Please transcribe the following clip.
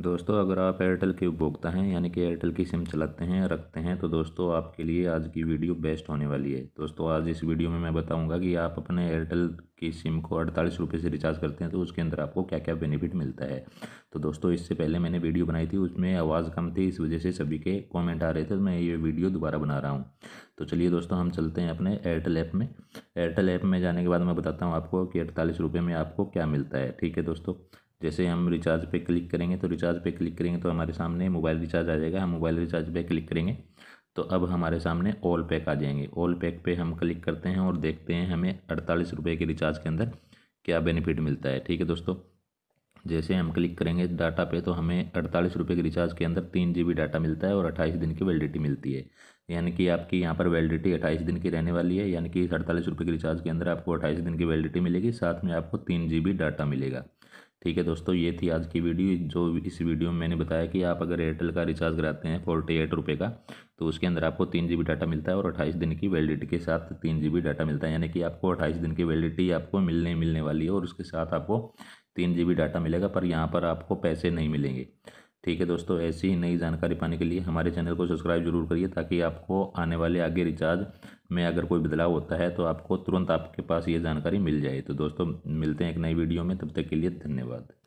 दोस्तों अगर आप एयरटेल के उपभोक्ता हैं यानी कि एयरटेल की सिम चलाते हैं रखते हैं तो दोस्तों आपके लिए आज की वीडियो बेस्ट होने वाली है दोस्तों आज इस वीडियो में मैं बताऊंगा कि आप अपने एयरटेल की सिम को अड़तालीस रुपये से रिचार्ज करते हैं तो उसके अंदर आपको क्या क्या बेनिफिट मिलता है तो दोस्तों इससे पहले मैंने वीडियो बनाई थी उसमें आवाज़ कम थी इस वजह से सभी के कॉमेंट आ रहे थे तो मैं ये वीडियो दोबारा बना रहा हूँ तो चलिए दोस्तों हम चलते हैं अपने एयरटेल ऐप में एयरटेल ऐप में जाने के बाद मैं बताता हूँ आपको कि अड़तालीस रुपये में आपको क्या मिलता है ठीक है दोस्तों जैसे हम रिचार्ज पे क्लिक करेंगे तो रिचार्ज पे क्लिक करेंगे तो हमारे सामने मोबाइल रिचार्ज आ जाएगा हम मोबाइल रिचार्ज पे क्लिक करेंगे तो अब हमारे सामने ऑल पैक आ जाएंगे ऑल पैक पे हम क्लिक करते हैं और देखते हैं हमें अड़तालीस रुपये के रिचार्ज के अंदर क्या बेनिफिट मिलता है ठीक है दोस्तों जैसे हम क्लिक करेंगे डाटा पे तो हमें अड़तालीस रुपये के रिचार्ज के अंदर तीन जी डाटा मिलता है और अट्ठाईस दिन की वैलिडिटी मिलती है यानी कि आपकी यहाँ पर वैलिडिटी अट्ठाईस दिन की रहने वाली है यानी कि अड़तालीस रुपये के रिचार्ज के अंदर आपको अट्ठाईस दिन की वैलिडिटी मिलेगी साथ में आपको तीन जी डाटा मिलेगा ठीक है दोस्तों ये थी आज की वीडियो जो इस वीडियो में मैंने बताया कि आप अगर एयरटेल का रिचार्ज कराते हैं फोर्टी एट रुपये का तो उसके अंदर आपको तीन जी डाटा मिलता है और अट्ठाईस दिन की वैलिडिटी के साथ तीन जी डाटा मिलता है यानी कि आपको अट्ठाईस दिन की वैलिडिटी आपको मिलने मिलने वाली है और उसके साथ आपको तीन जी डाटा मिलेगा पर यहाँ पर आपको पैसे नहीं मिलेंगे ठीक है दोस्तों ऐसी ही नई जानकारी पाने के लिए हमारे चैनल को सब्सक्राइब जरूर करिए ताकि आपको आने वाले आगे रिचार्ज में अगर कोई बदलाव होता है तो आपको तुरंत आपके पास ये जानकारी मिल जाए तो दोस्तों मिलते हैं एक नई वीडियो में तब तक के लिए धन्यवाद